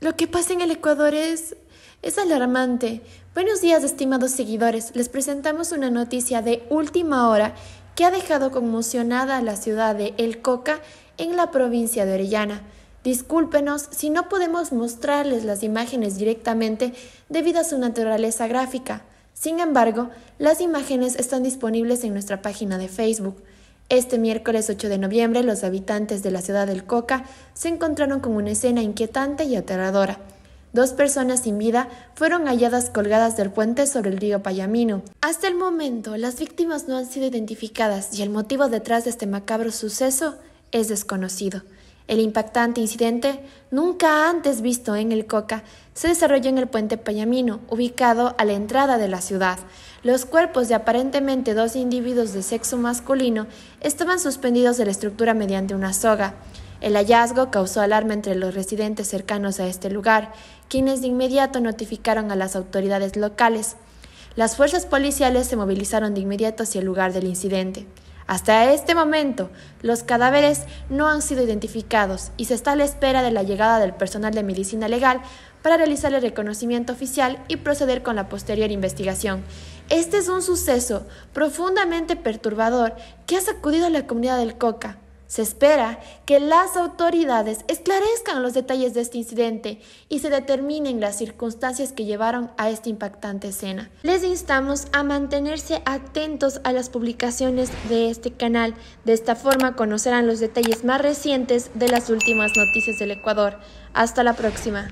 Lo que pasa en el Ecuador es... es alarmante. Buenos días, estimados seguidores. Les presentamos una noticia de última hora que ha dejado conmocionada a la ciudad de El Coca en la provincia de Orellana. Discúlpenos si no podemos mostrarles las imágenes directamente debido a su naturaleza gráfica. Sin embargo, las imágenes están disponibles en nuestra página de Facebook. Este miércoles 8 de noviembre, los habitantes de la ciudad del Coca se encontraron con una escena inquietante y aterradora. Dos personas sin vida fueron halladas colgadas del puente sobre el río Payamino. Hasta el momento, las víctimas no han sido identificadas y el motivo detrás de este macabro suceso es desconocido. El impactante incidente, nunca antes visto en el Coca, se desarrolló en el puente Payamino, ubicado a la entrada de la ciudad. Los cuerpos de aparentemente dos individuos de sexo masculino estaban suspendidos de la estructura mediante una soga. El hallazgo causó alarma entre los residentes cercanos a este lugar, quienes de inmediato notificaron a las autoridades locales. Las fuerzas policiales se movilizaron de inmediato hacia el lugar del incidente. Hasta este momento, los cadáveres no han sido identificados y se está a la espera de la llegada del personal de medicina legal para realizar el reconocimiento oficial y proceder con la posterior investigación. Este es un suceso profundamente perturbador que ha sacudido a la comunidad del Coca. Se espera que las autoridades esclarezcan los detalles de este incidente y se determinen las circunstancias que llevaron a esta impactante escena. Les instamos a mantenerse atentos a las publicaciones de este canal. De esta forma conocerán los detalles más recientes de las últimas noticias del Ecuador. Hasta la próxima.